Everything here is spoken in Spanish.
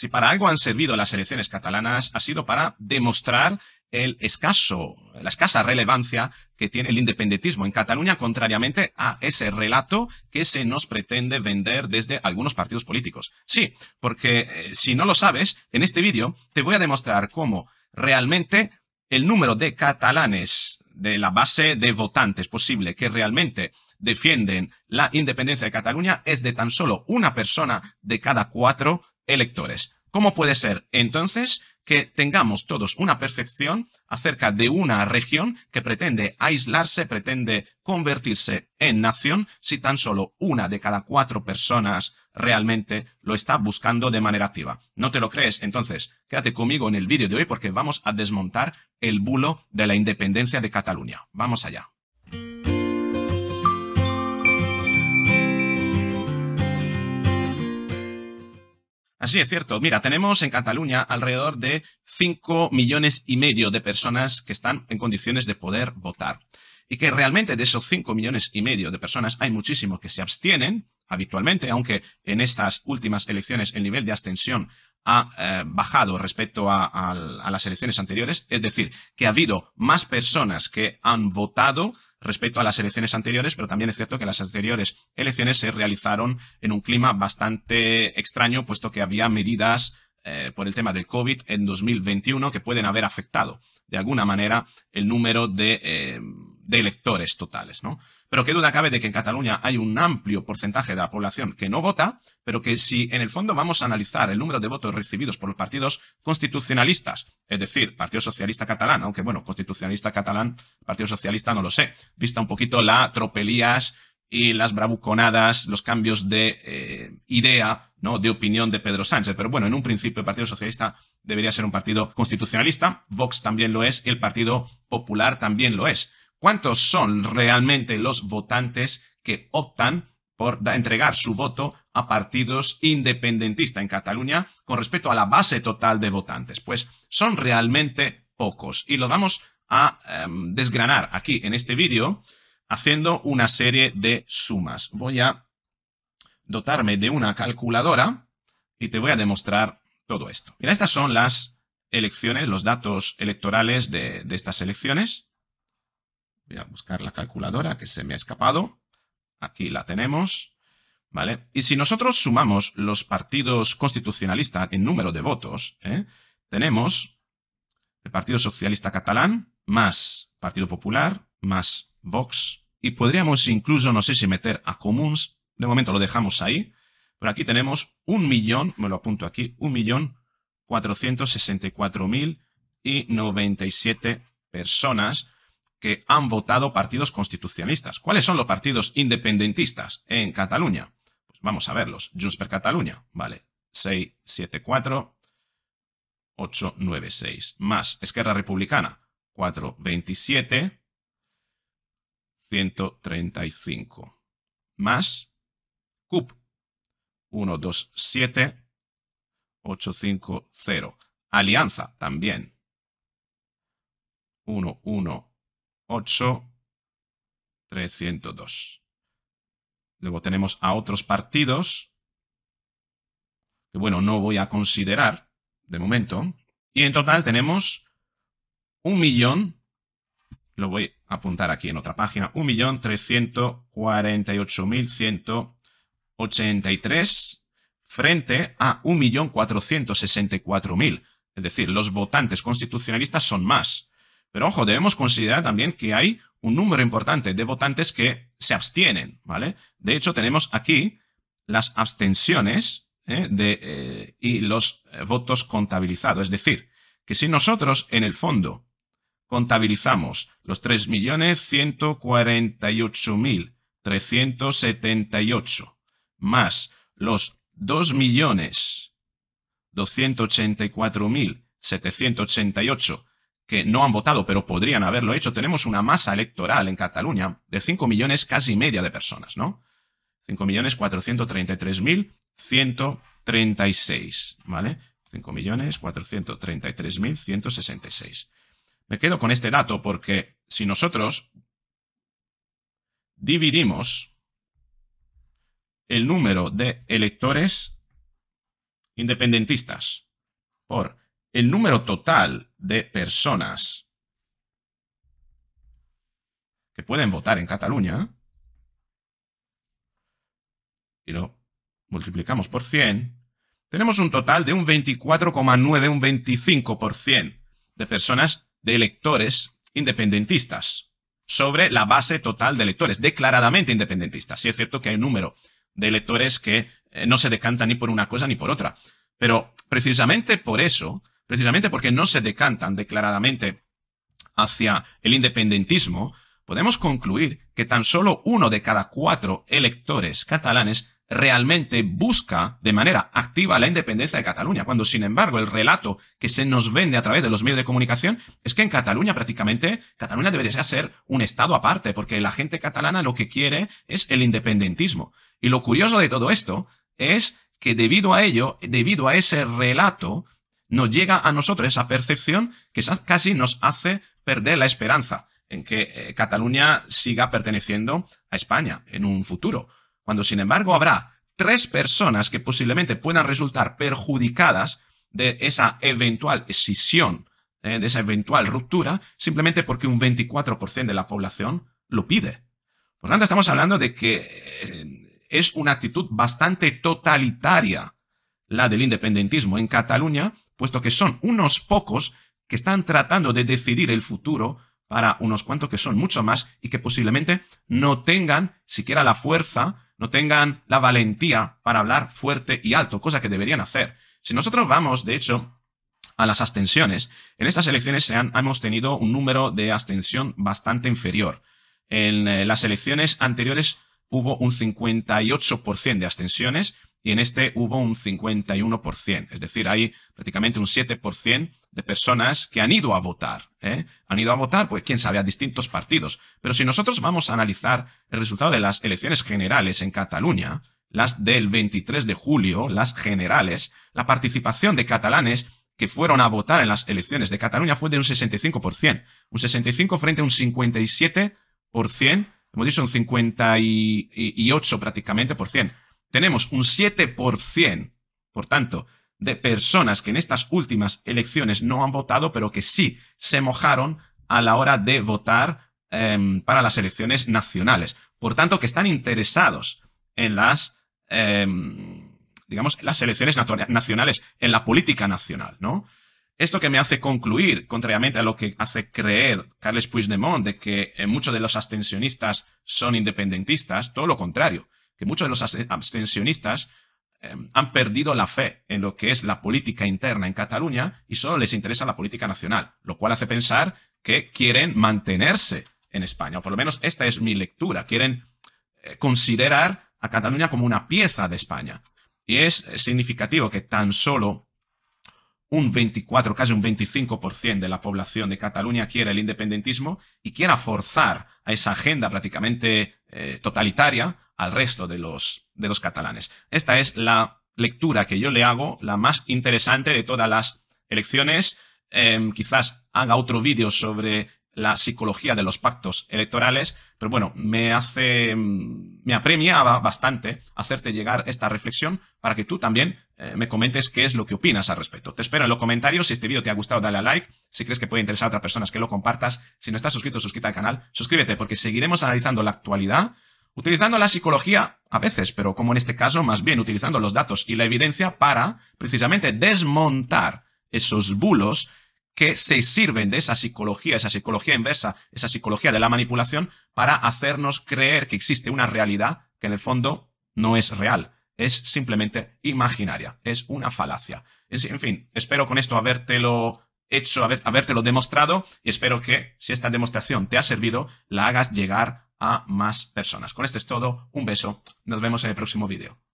Si para algo han servido las elecciones catalanas, ha sido para demostrar el escaso, la escasa relevancia que tiene el independentismo en Cataluña, contrariamente a ese relato que se nos pretende vender desde algunos partidos políticos. Sí, porque eh, si no lo sabes, en este vídeo te voy a demostrar cómo realmente el número de catalanes de la base de votantes posible que realmente defienden la independencia de Cataluña es de tan solo una persona de cada cuatro electores. ¿Cómo puede ser entonces que tengamos todos una percepción acerca de una región que pretende aislarse, pretende convertirse en nación, si tan solo una de cada cuatro personas realmente lo está buscando de manera activa. ¿No te lo crees? Entonces, quédate conmigo en el vídeo de hoy porque vamos a desmontar el bulo de la independencia de Cataluña. Vamos allá. Sí, es cierto. Mira, tenemos en Cataluña alrededor de 5 millones y medio de personas que están en condiciones de poder votar. Y que realmente de esos 5 millones y medio de personas hay muchísimos que se abstienen habitualmente, aunque en estas últimas elecciones el nivel de abstención ha eh, bajado respecto a las elecciones anteriores. Es decir, que ha habido más personas que han votado respecto a las elecciones anteriores, pero también es cierto que las anteriores elecciones se realizaron en un clima bastante extraño, puesto que había medidas eh, por el tema del COVID en 2021 que pueden haber afectado de alguna manera el número de eh, de electores totales, ¿no? Pero qué duda cabe de que en Cataluña hay un amplio porcentaje de la población que no vota, pero que si en el fondo vamos a analizar el número de votos recibidos por los partidos constitucionalistas, es decir, Partido Socialista Catalán, aunque bueno, constitucionalista catalán, Partido Socialista no lo sé, vista un poquito la tropelías y las bravuconadas, los cambios de eh, idea, ¿no? de opinión de Pedro Sánchez. Pero bueno, en un principio el Partido Socialista debería ser un partido constitucionalista, Vox también lo es, y el Partido Popular también lo es cuántos son realmente los votantes que optan por entregar su voto a partidos independentistas en Cataluña con respecto a la base total de votantes. Pues son realmente pocos y lo vamos a em, desgranar aquí en este vídeo haciendo una serie de sumas. Voy a dotarme de una calculadora y te voy a demostrar todo esto. Mira, estas son las elecciones, los datos electorales de estas elecciones. Voy a buscar la calculadora que se me ha escapado. Aquí la tenemos. ¿Vale? Y si nosotros sumamos los partidos constitucionalistas en número de votos, ¿eh? tenemos el Partido Socialista Catalán más Partido Popular más Vox. Y podríamos incluso, no sé si meter a Comuns, de momento lo dejamos ahí, pero aquí tenemos un millón, me lo apunto aquí, un millón cuatrocientos sesenta y cuatro mil y noventa y siete personas que han votado partidos constitucionalistas. ¿Cuáles son los partidos independentistas en Cataluña? Pues vamos a verlos. Junts per Cataluña, vale. 674 896. Más Esquerra Republicana, 427 135. Más CUP, 127 850. Alianza también. 1, 1, 8,302. Luego tenemos a otros partidos, que bueno, no voy a considerar de momento. Y en total tenemos un millón, lo voy a apuntar aquí en otra página, un millón frente a un millón Es decir, los votantes constitucionalistas son más. Pero ojo, debemos considerar también que hay un número importante de votantes que se abstienen, ¿vale? De hecho, tenemos aquí las abstenciones ¿eh? de, eh, y los eh, votos contabilizados. Es decir, que si nosotros en el fondo contabilizamos los 3.148.378 más los 2.284.788 que no han votado, pero podrían haberlo hecho, tenemos una masa electoral en Cataluña de 5 millones casi media de personas, ¿no? millones 5.433.136, ¿vale? millones 5.433.166. Me quedo con este dato porque si nosotros dividimos el número de electores independentistas por el número total de personas que pueden votar en Cataluña y lo multiplicamos por 100, tenemos un total de un 24,9, un 25% de personas, de electores independentistas, sobre la base total de electores declaradamente independentistas. Sí es cierto que hay un número de electores que eh, no se decantan ni por una cosa ni por otra, pero precisamente por eso precisamente porque no se decantan declaradamente hacia el independentismo, podemos concluir que tan solo uno de cada cuatro electores catalanes realmente busca de manera activa la independencia de Cataluña, cuando sin embargo el relato que se nos vende a través de los medios de comunicación es que en Cataluña prácticamente Cataluña debería ser un estado aparte, porque la gente catalana lo que quiere es el independentismo. Y lo curioso de todo esto es que debido a ello, debido a ese relato, nos llega a nosotros esa percepción que casi nos hace perder la esperanza en que eh, Cataluña siga perteneciendo a España en un futuro. Cuando sin embargo habrá tres personas que posiblemente puedan resultar perjudicadas de esa eventual escisión, eh, de esa eventual ruptura, simplemente porque un 24% de la población lo pide. Por lo tanto, estamos hablando de que eh, es una actitud bastante totalitaria la del independentismo en Cataluña puesto que son unos pocos que están tratando de decidir el futuro para unos cuantos que son mucho más y que posiblemente no tengan siquiera la fuerza, no tengan la valentía para hablar fuerte y alto, cosa que deberían hacer. Si nosotros vamos, de hecho, a las abstenciones, en estas elecciones hemos tenido un número de abstención bastante inferior. En eh, las elecciones anteriores hubo un 58% de abstenciones y en este hubo un 51%, es decir, hay prácticamente un 7% de personas que han ido a votar. ¿eh? Han ido a votar, pues quién sabe, a distintos partidos. Pero si nosotros vamos a analizar el resultado de las elecciones generales en Cataluña, las del 23 de julio, las generales, la participación de catalanes que fueron a votar en las elecciones de Cataluña fue de un 65%, un 65 frente a un 57%, hemos dicho un 58 prácticamente por tenemos un 7%, por tanto, de personas que en estas últimas elecciones no han votado, pero que sí se mojaron a la hora de votar em, para las elecciones nacionales. Por tanto, que están interesados en las, em, digamos, las elecciones nacionales, en la política nacional, ¿no? Esto que me hace concluir, contrariamente a lo que hace creer Carles Puigdemont, de que eh, muchos de los abstencionistas son independentistas, todo lo contrario que muchos de los abstencionistas eh, han perdido la fe en lo que es la política interna en Cataluña y solo les interesa la política nacional, lo cual hace pensar que quieren mantenerse en España, o por lo menos esta es mi lectura, quieren eh, considerar a Cataluña como una pieza de España. Y es eh, significativo que tan solo un 24, casi un 25% de la población de Cataluña quiere el independentismo y quiera forzar a esa agenda prácticamente eh, totalitaria al resto de los, de los catalanes. Esta es la lectura que yo le hago, la más interesante de todas las elecciones. Em, quizás haga otro vídeo sobre la psicología de los pactos electorales, pero bueno, me hace, mm, me apremia bastante hacerte llegar esta reflexión para que tú también eh, me comentes qué es lo que opinas al respecto. Te espero en los comentarios, si este vídeo te ha gustado dale a like, si crees que puede interesar a otras personas que lo compartas, si no estás suscrito, suscríbete al canal, suscríbete porque seguiremos analizando la actualidad, utilizando la psicología a veces, pero como en este caso, más bien utilizando los datos y la evidencia para precisamente desmontar esos bulos que se sirven de esa psicología, esa psicología inversa, esa psicología de la manipulación, para hacernos creer que existe una realidad que en el fondo no es real, es simplemente imaginaria, es una falacia. en fin, espero con esto habértelo hecho, haber, habértelo demostrado y espero que si esta demostración te ha servido, la hagas llegar a más personas. Con esto es todo, un beso, nos vemos en el próximo vídeo.